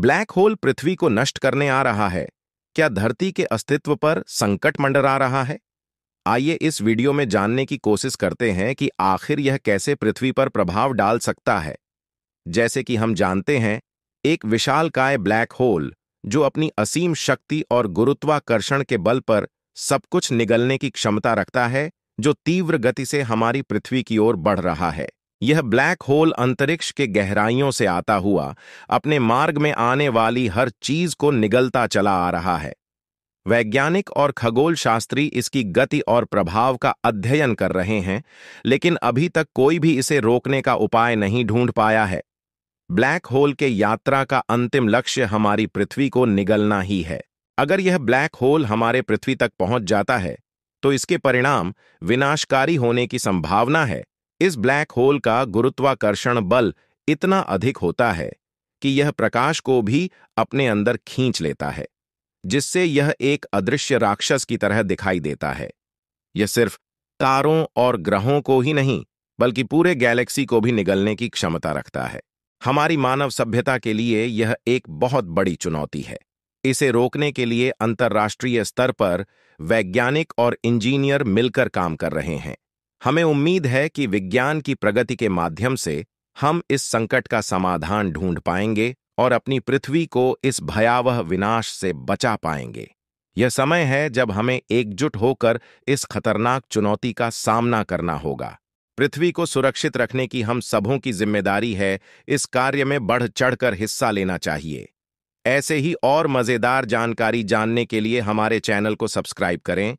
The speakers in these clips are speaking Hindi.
ब्लैक होल पृथ्वी को नष्ट करने आ रहा है क्या धरती के अस्तित्व पर संकट मंडरा रहा है आइए इस वीडियो में जानने की कोशिश करते हैं कि आखिर यह कैसे पृथ्वी पर प्रभाव डाल सकता है जैसे कि हम जानते हैं एक विशालकाय ब्लैक होल जो अपनी असीम शक्ति और गुरुत्वाकर्षण के बल पर सब कुछ निगलने की क्षमता रखता है जो तीव्र गति से हमारी पृथ्वी की ओर बढ़ रहा है यह ब्लैक होल अंतरिक्ष के गहराइयों से आता हुआ अपने मार्ग में आने वाली हर चीज को निगलता चला आ रहा है वैज्ञानिक और खगोल शास्त्री इसकी गति और प्रभाव का अध्ययन कर रहे हैं लेकिन अभी तक कोई भी इसे रोकने का उपाय नहीं ढूंढ पाया है ब्लैक होल के यात्रा का अंतिम लक्ष्य हमारी पृथ्वी को निगलना ही है अगर यह ब्लैक होल हमारे पृथ्वी तक पहुंच जाता है तो इसके परिणाम विनाशकारी होने की संभावना है इस ब्लैक होल का गुरुत्वाकर्षण बल इतना अधिक होता है कि यह प्रकाश को भी अपने अंदर खींच लेता है जिससे यह एक अदृश्य राक्षस की तरह दिखाई देता है यह सिर्फ तारों और ग्रहों को ही नहीं बल्कि पूरे गैलेक्सी को भी निगलने की क्षमता रखता है हमारी मानव सभ्यता के लिए यह एक बहुत बड़ी चुनौती है इसे रोकने के लिए अंतर्राष्ट्रीय स्तर पर वैज्ञानिक और इंजीनियर मिलकर काम कर रहे हैं हमें उम्मीद है कि विज्ञान की प्रगति के माध्यम से हम इस संकट का समाधान ढूंढ पाएंगे और अपनी पृथ्वी को इस भयावह विनाश से बचा पाएंगे यह समय है जब हमें एकजुट होकर इस खतरनाक चुनौती का सामना करना होगा पृथ्वी को सुरक्षित रखने की हम सबों की जिम्मेदारी है इस कार्य में बढ़ चढ़कर हिस्सा लेना चाहिए ऐसे ही और मज़ेदार जानकारी जानने के लिए हमारे चैनल को सब्सक्राइब करें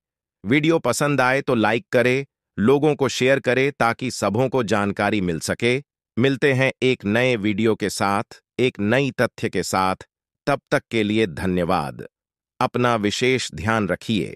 वीडियो पसंद आए तो लाइक करें लोगों को शेयर करें ताकि सबों को जानकारी मिल सके मिलते हैं एक नए वीडियो के साथ एक नई तथ्य के साथ तब तक के लिए धन्यवाद अपना विशेष ध्यान रखिए